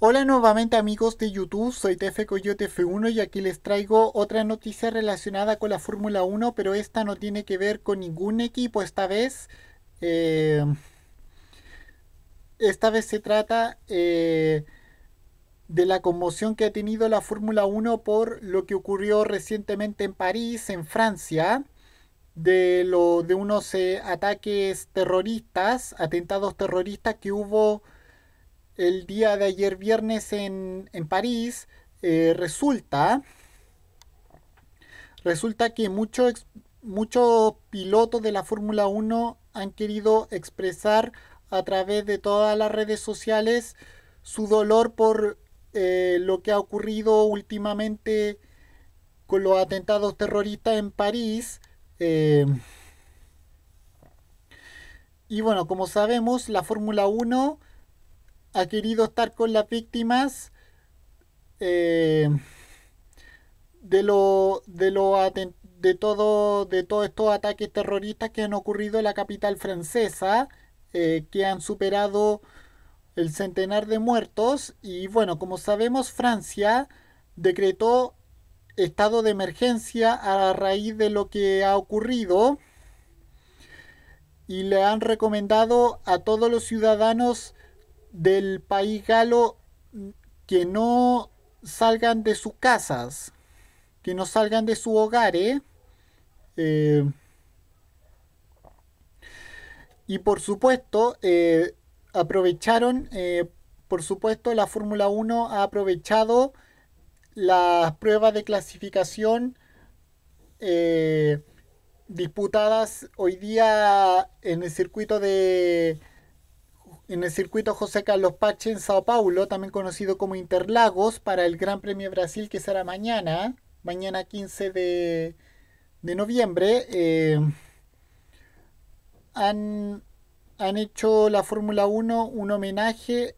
Hola nuevamente amigos de YouTube, soy TF Coyote F1 y aquí les traigo otra noticia relacionada con la Fórmula 1, pero esta no tiene que ver con ningún equipo esta vez. Eh, esta vez se trata eh, de la conmoción que ha tenido la Fórmula 1 por lo que ocurrió recientemente en París, en Francia de lo de unos eh, ataques terroristas, atentados terroristas que hubo el día de ayer viernes en, París, eh, resulta, resulta que muchos pilotos de la Fórmula 1 han querido expresar a través de todas las redes sociales su dolor por eh, lo que ha ocurrido últimamente con los atentados terroristas en París. Eh, y bueno, como sabemos, la Fórmula 1 ha querido estar con las víctimas eh, de lo de todo de todos estos ataques terroristas que han ocurrido en la capital francesa eh, que han superado el centenar de muertos y bueno como sabemos Francia decretó estado de emergencia a raíz de lo que ha ocurrido y le han recomendado a todos los ciudadanos del país galo que no salgan de sus casas, que no salgan de su hogares. Eh, y por supuesto, eh, aprovecharon, eh, por supuesto, la Fórmula 1 ha aprovechado las pruebas de clasificación disputadas hoy día en el circuito de en el circuito José Carlos Pache en Sao Paulo, también conocido como Interlagos, para el Gran Premio Brasil que será mañana, mañana 15 de, de noviembre, eh, han, han hecho la Fórmula 1 un homenaje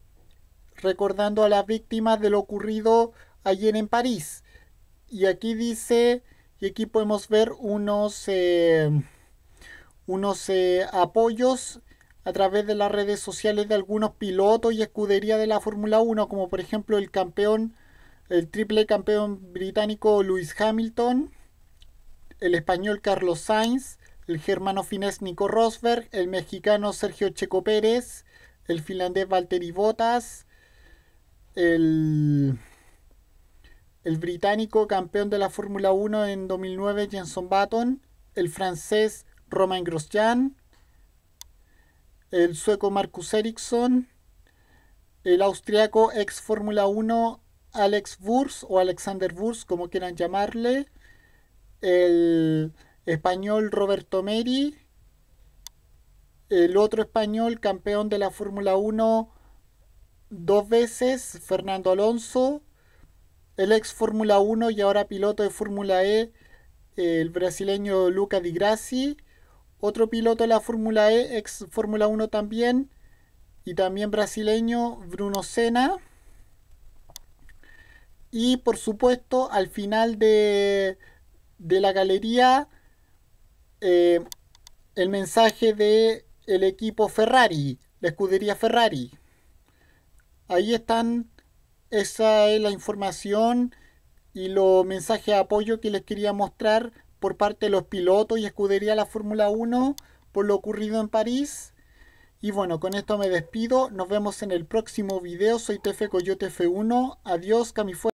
recordando a las víctimas de lo ocurrido ayer en París. Y aquí dice, y aquí podemos ver unos, eh, unos eh, apoyos a través de las redes sociales de algunos pilotos y escuderías de la Fórmula 1, como por ejemplo el campeón, el triple campeón británico Lewis Hamilton, el español Carlos Sainz, el germano finés Nico Rosberg, el mexicano Sergio Checo Pérez, el finlandés Valtteri Bottas, el, el británico campeón de la Fórmula 1 en 2009 Jenson Button, el francés Romain Grosjean, el sueco Marcus Eriksson, el austriaco ex Fórmula 1 Alex Wurz o Alexander Wurz, como quieran llamarle, el español Roberto Meri, el otro español campeón de la Fórmula 1 dos veces, Fernando Alonso, el ex Fórmula 1 y ahora piloto de Fórmula E, el brasileño Luca Di Grassi, otro piloto de la Fórmula E, ex Fórmula 1 también, y también brasileño, Bruno Senna. Y por supuesto, al final de, la galería, eh, el mensaje de el equipo Ferrari, la escudería Ferrari. Ahí están, esa es la información y los mensajes de apoyo que les quería mostrar por parte de los pilotos y escudería de la Fórmula 1 por lo ocurrido en París. Y bueno, con esto me despido. Nos vemos en el próximo video. Soy Tefe Coyote F1. Adiós, Camifuera.